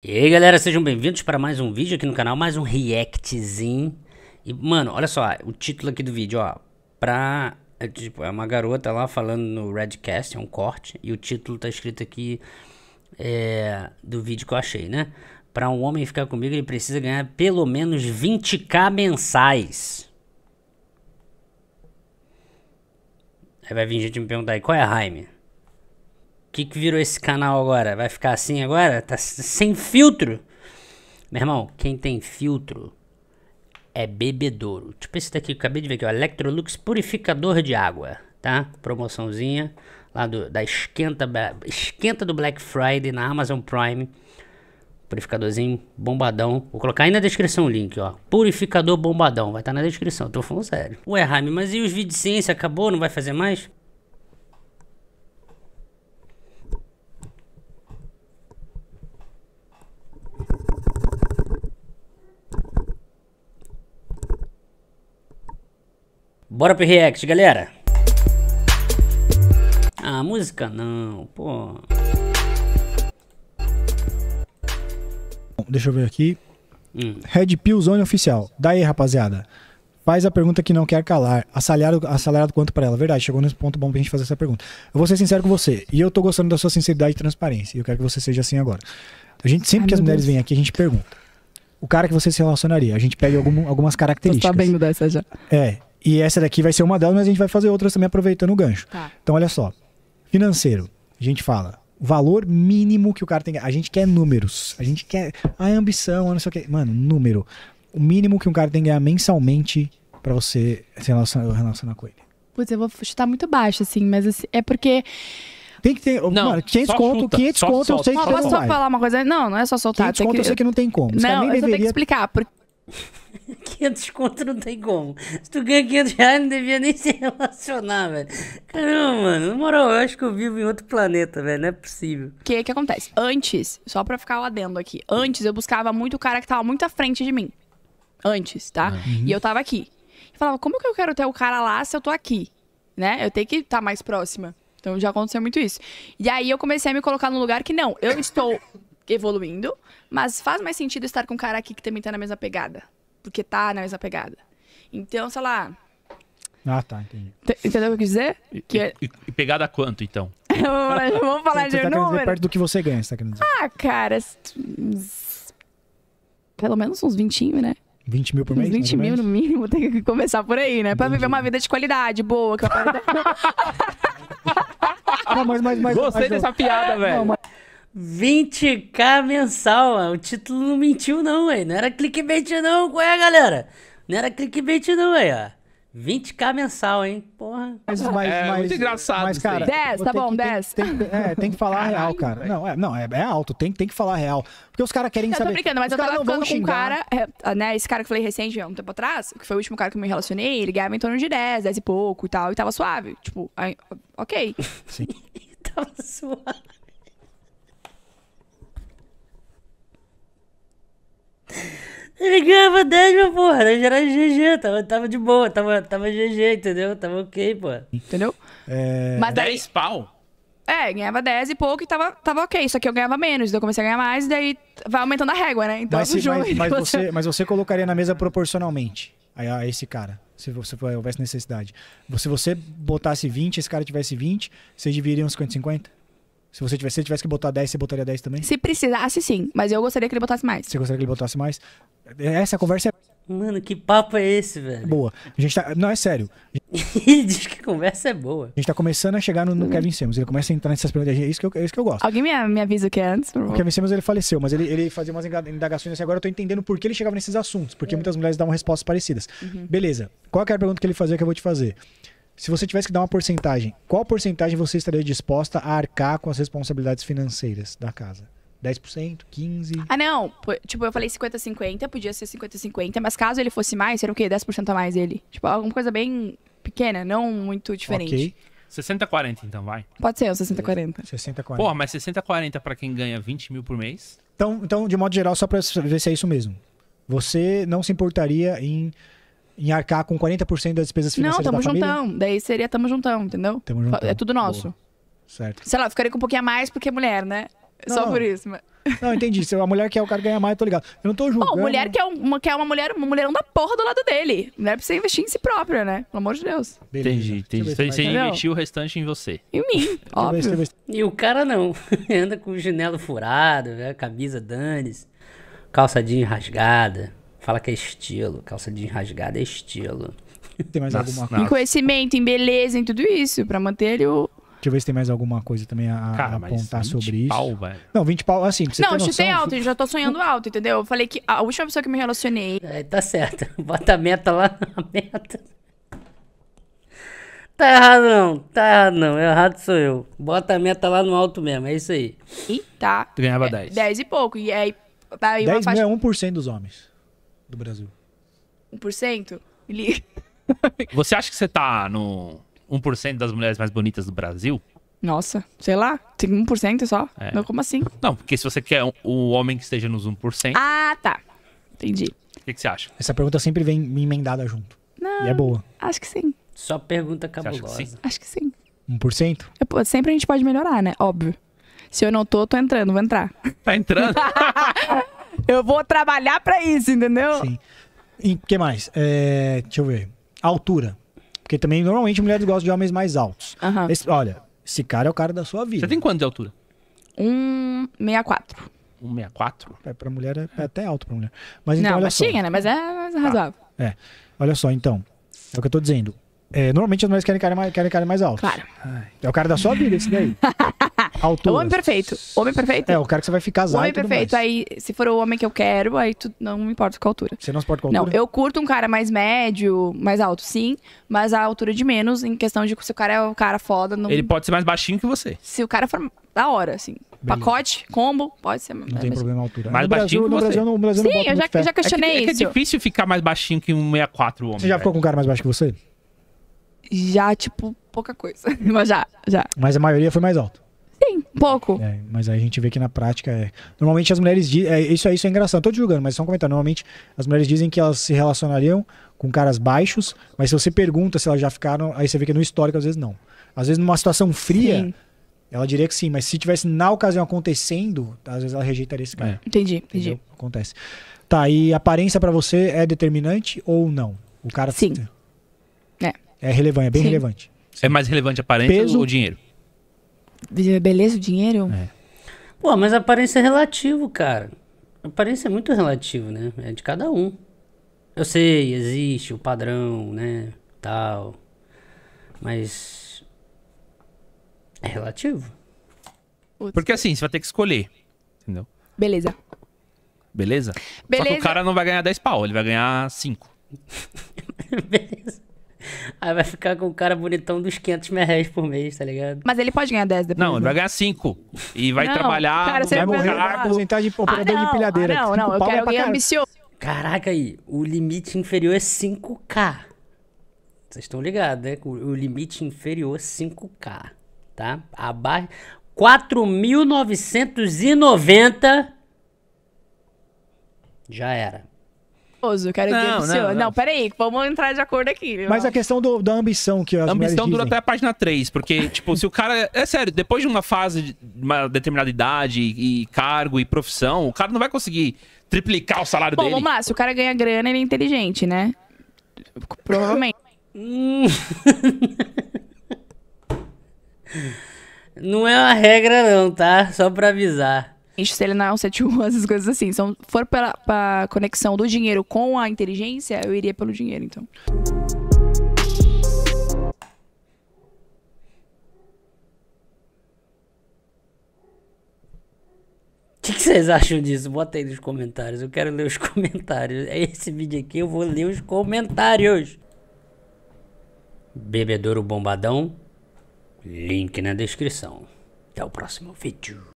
E aí galera, sejam bem-vindos para mais um vídeo aqui no canal, mais um reactzinho E mano, olha só, o título aqui do vídeo, ó Pra, é, tipo, é uma garota lá falando no Redcast, é um corte E o título tá escrito aqui é, do vídeo que eu achei, né Pra um homem ficar comigo ele precisa ganhar pelo menos 20k mensais Aí vai vir gente me perguntar aí, qual é a Jaime? que, que virou esse canal agora? Vai ficar assim agora? Tá sem filtro? Meu irmão, quem tem filtro é bebedouro. Tipo esse daqui que eu acabei de ver aqui, o Electrolux Purificador de Água, tá? Promoçãozinha lá do, da esquenta, esquenta do Black Friday na Amazon Prime. Purificadorzinho bombadão. Vou colocar aí na descrição o link, ó. Purificador bombadão. Vai estar tá na descrição, tô falando sério. Ué, Rami, mas e os vídeos de ciência? Acabou? Não vai fazer mais? Bora pro react, galera. Ah, música não, pô. Deixa eu ver aqui. Hum. Red Pill Zone Oficial. Daí, rapaziada. Faz a pergunta que não quer calar. Assalhado, assalhado quanto para ela? Verdade, chegou nesse ponto bom pra gente fazer essa pergunta. Eu vou ser sincero com você. E eu tô gostando da sua sinceridade e transparência. E eu quero que você seja assim agora. A gente, sempre Ai, que as mulheres Deus. vêm aqui, a gente pergunta. O cara que você se relacionaria, a gente pega algum, algumas características. Tô sabendo dessa já. É. E essa daqui vai ser uma delas, mas a gente vai fazer outras também aproveitando o gancho. Tá. Então, olha só. Financeiro, a gente fala. Valor mínimo que o cara tem que... A gente quer números. A gente quer. a ah, é ambição, ah, não sei o quê. Mano, número. O mínimo que um cara tem que ganhar mensalmente para você se relacionar, relacionar com ele. Putz, eu vou chutar muito baixo, assim, mas assim, é porque. Tem que ter. Não, mano, 500 conto, 500 conto, eu sei que não, Posso só falar uma coisa? Não, não é só soltar. 500 conto, eu, eu sei que não tem como. Os não, eu deveria... tenho que explicar. Porque... 500 conto não tem como. Se tu ganha 500 reais, não devia nem se relacionar, velho. Caramba, mano. Na moral, eu acho que eu vivo em outro planeta, velho. Não é possível. O que é que acontece? Antes, só pra ficar o adendo aqui. Antes, eu buscava muito o cara que tava muito à frente de mim. Antes, tá? Uhum. E eu tava aqui. Eu falava, como que eu quero ter o cara lá se eu tô aqui? Né? Eu tenho que estar tá mais próxima. Então já aconteceu muito isso. E aí eu comecei a me colocar num lugar que não, eu estou evoluindo, mas faz mais sentido estar com um cara aqui que também tá na mesma pegada porque tá nessa pegada. Então, sei lá. Ah, tá, entendi. Entendeu o que eu quis dizer? E, que... e, é- pegada quanto, então? Vamos falar você de tá número. perto do que você ganha, você tá querendo dizer. Ah, cara. Pelo menos uns 20, né? 20 mil por mês? 20 mil no mínimo, tem que começar por aí, né? Entendi. Pra viver uma vida de qualidade, boa. Que eu... Não, mas, mas, mas, Gostei mas, dessa piada, velho. mas, 20k mensal, mano. o título não mentiu não, aí. não era clickbait não, qual é, galera? Não era clickbait não, aí, ó. 20k mensal, hein? Porra. Mas, mas, é mas, muito engraçado. Mas, cara, 10, tá bom, que, 10. Tem, tem, é, tem que falar Caralho, real, cara. Véio. Não, é, não é, é, alto, tem, tem que falar real. Porque os caras querem não, saber. Eu tô brincando, mas os eu tava falando com um cara, é, ah, né? Esse cara que eu falei recente, um tempo atrás, que foi o último cara que eu me relacionei, ele ganhava em torno de 10, 10 e pouco e tal, e tava suave. Tipo, aí, ok. Sim. e tava suave. Ele ganhava 10, meu porra. Eu já era GG, tava, tava de boa, tava, tava GG, entendeu? Tava ok, pô. Entendeu? É... Mas daí... 10 pau? É, ganhava 10 e pouco e tava, tava ok, só que eu ganhava menos, então eu comecei a ganhar mais, e daí vai aumentando a régua, né? Então mas, se, jogo, mas, mas você, mas você colocaria na mesa proporcionalmente a, a esse cara, se você houvesse necessidade. Se você botasse 20, esse cara tivesse 20, vocês dividiriam 50-50? Se você tivesse, se tivesse que botar 10, você botaria 10 também? Se precisasse, sim. Mas eu gostaria que ele botasse mais. Você gostaria que ele botasse mais? Essa conversa é. Mano, que papo é esse, velho? Boa. A gente tá. Não, é sério. ele diz que a conversa é boa. A gente tá começando a chegar no, no Kevin Simmons. Ele começa a entrar nessas perguntas. É isso que eu, é isso que eu gosto. Alguém me, me avisa o que é antes, por favor. O Kevin Simmons ele faleceu, mas ele, ele fazia umas indagações assim. Agora eu tô entendendo por que ele chegava nesses assuntos. Porque é. muitas mulheres davam respostas parecidas. Uhum. Beleza. Qual a pergunta que ele fazia que eu vou te fazer? Se você tivesse que dar uma porcentagem, qual porcentagem você estaria disposta a arcar com as responsabilidades financeiras da casa? 10%, 15%? Ah, não. Tipo, eu falei 50-50, podia ser 50-50, mas caso ele fosse mais, seria o quê? 10% a mais ele? Tipo, alguma coisa bem pequena, não muito diferente. Ok. 60-40, então, vai. Pode ser, 60-40. 60-40. Porra, mas 60-40 pra quem ganha 20 mil por mês? Então, então, de modo geral, só pra ver se é isso mesmo. Você não se importaria em em arcar com 40% das despesas financeiras Não, tamo da família? juntão. Daí seria tamo juntão, entendeu? Tamo juntão. É tudo nosso. Boa. Certo. Sei lá, ficaria com um pouquinho a mais porque é mulher, né? Não, Só não. por isso. Mas... Não, entendi. Se a mulher quer o cara ganhar mais, eu tô ligado. Eu não tô julgando. Bom, mulher quer, um, quer uma mulher, uma mulherão da porra do lado dele. Mulher precisa investir em si própria, né? Pelo amor de Deus. Beleza. Entendi, entendi. você investiu o restante em você. Em mim, óbvio. E o cara não. Anda com o chinelo furado, né? camisa danes, calça jeans rasgada. Fala que é estilo. Calça de rasgada é estilo. Tem mais nossa, alguma coisa? Em conhecimento, em beleza, em tudo isso, pra manter ele o. Deixa eu ver se tem mais alguma coisa também a, Cara, a apontar sobre isso. Pau, velho. não, 20 pau, assim, pra você Não, ter noção, chutei alto, eu já tô sonhando alto, entendeu? Eu falei que a última pessoa que me relacionei. É, tá certo. Bota a meta lá na meta. Tá errado não, tá errado não. Errado sou eu. Bota a meta lá no alto mesmo, é isso aí. E tá. Tu ganhava 10. É, 10 e pouco. E aí. Tá aí 10 é faixa... é 1% dos homens do Brasil? 1%? Li. Você acha que você tá no 1% das mulheres mais bonitas do Brasil? Nossa, sei lá, tem 1% só? É. Não, como assim? Não, porque se você quer o homem que esteja nos 1%. Ah, tá. Entendi. O que, que, você acha? Essa pergunta sempre vem me emendada junto. Não, e é boa. Acho que sim. Só pergunta cabulosa. Acho que sim? Acho que sim. 1%? É, pô, sempre a gente pode melhorar, né? Óbvio. Se eu não tô, tô entrando, vou entrar. Tá entrando? Eu vou trabalhar pra isso, entendeu? Sim. E o que mais? É, deixa eu ver. Altura. Porque também, normalmente, mulheres gostam de homens mais altos. Esse- olha, esse cara é o cara da sua vida. Você tem quanto de altura? Um 1,64? É, pra mulher é, é até alto pra mulher. Mas então, não, olha só. né? Mas é tá. razoável. É. Olha só, então. É o que eu tô dizendo. É, normalmente as mulheres querem cara mais, querem cara mais alto. Claro. Ah, é o cara da sua vida, esse daí. O homem perfeito. Homem perfeito. É, o cara que você vai ficar casado. Homem perfeito. Mais. Aí, se for o homem que eu quero, aí tu não me importa com a altura. Você não se importa com a altura? Não, eu curto um cara mais médio, mais alto, sim. Mas a altura de menos, em questão de se o cara é um cara foda. Não... Ele pode ser mais baixinho que você. Se o cara for da hora, assim. Beleza. Pacote, combo, pode ser. Não tem problema a altura. Mais no baixinho Brasil, que você. No Brasil, no Brasil Sim, eu já, já é questionei é que, é isso. É que é difícil ficar mais baixinho que um 64 homem. Você já né? ficou com um cara mais baixo que você? Já, tipo, pouca coisa. Mas já, já. Mas a maioria foi mais alto pouco. É, mas aí a gente vê que na prática é. Normalmente as mulheres dizem. É, isso, isso é engraçado, não julgando, mas só um comentário. Normalmente as mulheres dizem que elas se relacionariam com caras baixos, mas se você pergunta se elas já ficaram, aí você vê que no histórico às vezes não. Às vezes numa situação fria. Sim. Ela diria que sim, mas se tivesse na ocasião acontecendo, às vezes ela rejeitaria esse cara. É. Entendi, entendi. Entendeu? Acontece. Tá, e aparência para você é determinante ou não? O cara Sim. É. É relevante, é bem sim. relevante. Sim. É mais relevante a aparência Peso, ou dinheiro? Beleza, o dinheiro? É. Pô, mas aparência é relativo, cara. Aparência é muito relativo, né? É de cada um. Eu sei, existe o padrão, né? Tal. Mas. É relativo. Porque assim, você vai ter que escolher. Entendeu? Beleza. Beleza? Beleza. Só que o cara não vai ganhar 10 pau, ele vai ganhar 5. Beleza. Aí vai ficar com o cara bonitão dos 500 mil reais por mês, tá ligado? Mas ele pode ganhar 10 depois. Não, ele vai né? ganhar 5. E vai não, trabalhar. Cara, você vai morrer na de operador ah, não, de pilhadeira. Ah, não, não, eu quero alguém ambicioso. Caraca aí, o limite inferior é 5K. Vocês estão ligados, né? O, o limite inferior é 5K, tá? Abaixo. 4.990 já era quero não, Não, não. não, peraí, vamos entrar de acordo aqui. Mas a questão do, da ambição que as A ambição dura até a página 3, porque, tipo, se o cara. É sério, depois de uma fase de uma determinada idade e, e cargo e profissão, o cara não vai conseguir triplicar o salário Bom, dele. Bom, vamos lá, se o cara ganha grana, ele é inteligente, né? Provavelmente. Hum. não é uma regra, não, tá? Só pra avisar institucional, é 71, essas coisas assim. Se for para a conexão do dinheiro com a inteligência, eu iria pelo dinheiro, então. O que, que vocês acham disso? Bota aí nos comentários. Eu quero ler os comentários. É esse vídeo aqui, eu vou ler os comentários. Bebedouro Bombadão. Link na descrição. Até o próximo vídeo.